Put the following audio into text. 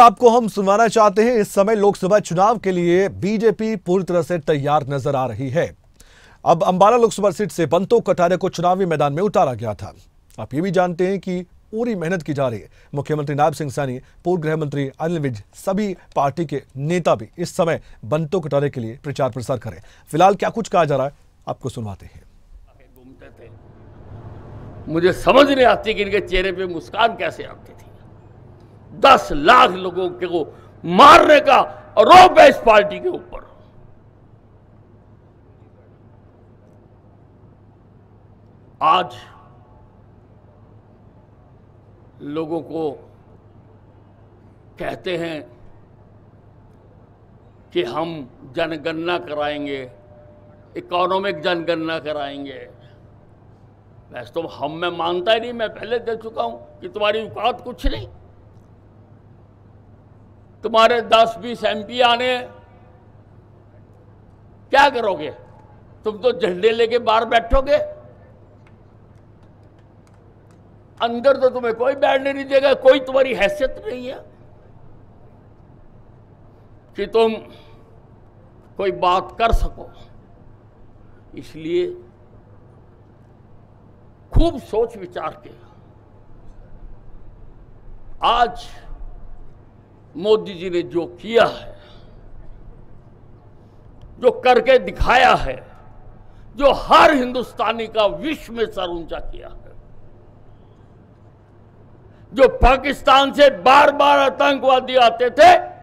आपको हम सुनवाना चाहते हैं इस समय लोकसभा चुनाव के लिए बीजेपी पूरी तरह से तैयार नजर आ रही है अब अंबाला लोकसभा सीट से बंतो कटारे को चुनावी मैदान में उतारा गया था आप ये भी जानते हैं कि पूरी मेहनत की जा रही है मुख्यमंत्री नायब सिंह सैनी पूर्व गृह मंत्री अनिल विज सभी पार्टी के नेता भी इस समय बंतो कटारे के लिए प्रचार प्रसार करें फिलहाल क्या कुछ कहा जा रहा है आपको सुनवाते हैं मुझे समझ नहीं आती कि इनके चेहरे पर मुस्कान कैसे आती थी दस लाख लोगों को मारने का आरोप है इस पार्टी के ऊपर आज लोगों को कहते हैं कि हम जनगणना कराएंगे इकोनॉमिक जनगणना कराएंगे वैसे तो हम मैं मानता ही नहीं मैं पहले दे चुका हूं कि तुम्हारी बात कुछ नहीं तुम्हारे 10-20 एमपी आने क्या करोगे तुम तो झंडे लेके बाहर बैठोगे अंदर तो तुम्हें कोई बैठने नहीं देगा कोई तुम्हारी हैसियत नहीं है कि तुम कोई बात कर सको इसलिए खूब सोच विचार के आज मोदी जी ने जो किया है जो करके दिखाया है जो हर हिंदुस्तानी का विश्व में सर ऊंचा किया है जो पाकिस्तान से बार बार आतंकवादी आते थे